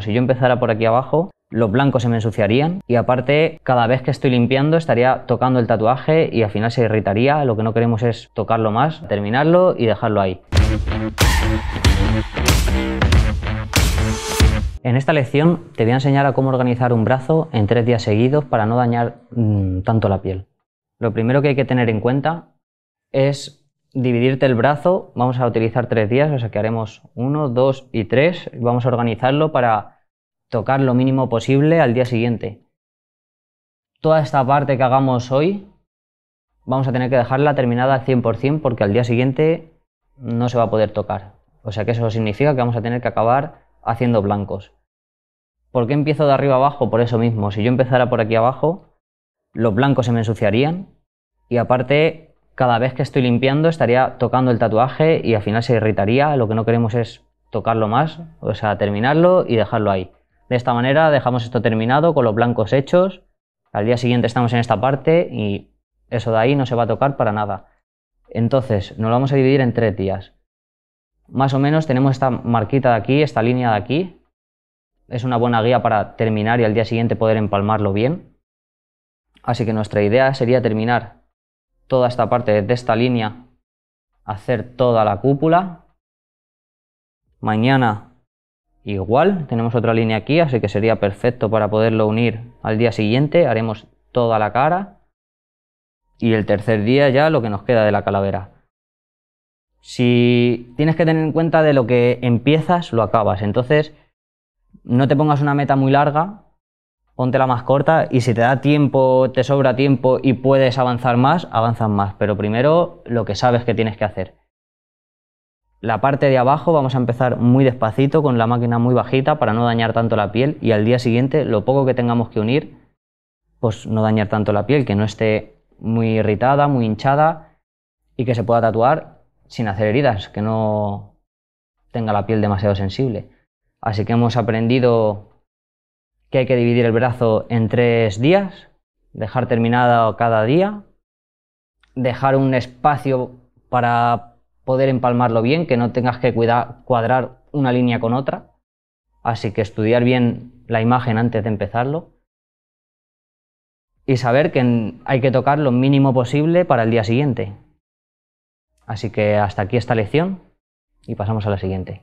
Pues si yo empezara por aquí abajo, los blancos se me ensuciarían y aparte cada vez que estoy limpiando estaría tocando el tatuaje y al final se irritaría, lo que no queremos es tocarlo más, terminarlo y dejarlo ahí. En esta lección te voy a enseñar a cómo organizar un brazo en tres días seguidos para no dañar mm, tanto la piel. Lo primero que hay que tener en cuenta es dividirte el brazo, vamos a utilizar tres días, o sea que haremos uno, dos y tres. Vamos a organizarlo para tocar lo mínimo posible al día siguiente. Toda esta parte que hagamos hoy vamos a tener que dejarla terminada al 100% porque al día siguiente no se va a poder tocar. O sea que eso significa que vamos a tener que acabar haciendo blancos. ¿Por qué empiezo de arriba abajo? Por eso mismo. Si yo empezara por aquí abajo, los blancos se me ensuciarían y aparte cada vez que estoy limpiando estaría tocando el tatuaje y al final se irritaría. Lo que no queremos es tocarlo más, o sea, terminarlo y dejarlo ahí. De esta manera dejamos esto terminado con los blancos hechos. Al día siguiente estamos en esta parte y eso de ahí no se va a tocar para nada. Entonces, nos lo vamos a dividir en tres días. Más o menos tenemos esta marquita de aquí, esta línea de aquí. Es una buena guía para terminar y al día siguiente poder empalmarlo bien. Así que nuestra idea sería terminar toda esta parte de esta línea, hacer toda la cúpula. Mañana igual, tenemos otra línea aquí, así que sería perfecto para poderlo unir al día siguiente, haremos toda la cara. Y el tercer día ya lo que nos queda de la calavera. Si tienes que tener en cuenta de lo que empiezas, lo acabas. Entonces, no te pongas una meta muy larga, ponte la más corta y si te da tiempo, te sobra tiempo y puedes avanzar más, avanzas más, pero primero lo que sabes que tienes que hacer. La parte de abajo vamos a empezar muy despacito con la máquina muy bajita para no dañar tanto la piel y al día siguiente lo poco que tengamos que unir, pues no dañar tanto la piel, que no esté muy irritada, muy hinchada y que se pueda tatuar sin hacer heridas, que no tenga la piel demasiado sensible. Así que hemos aprendido que hay que dividir el brazo en tres días, dejar terminado cada día, dejar un espacio para poder empalmarlo bien, que no tengas que cuidar, cuadrar una línea con otra. Así que estudiar bien la imagen antes de empezarlo. Y saber que hay que tocar lo mínimo posible para el día siguiente. Así que hasta aquí esta lección y pasamos a la siguiente.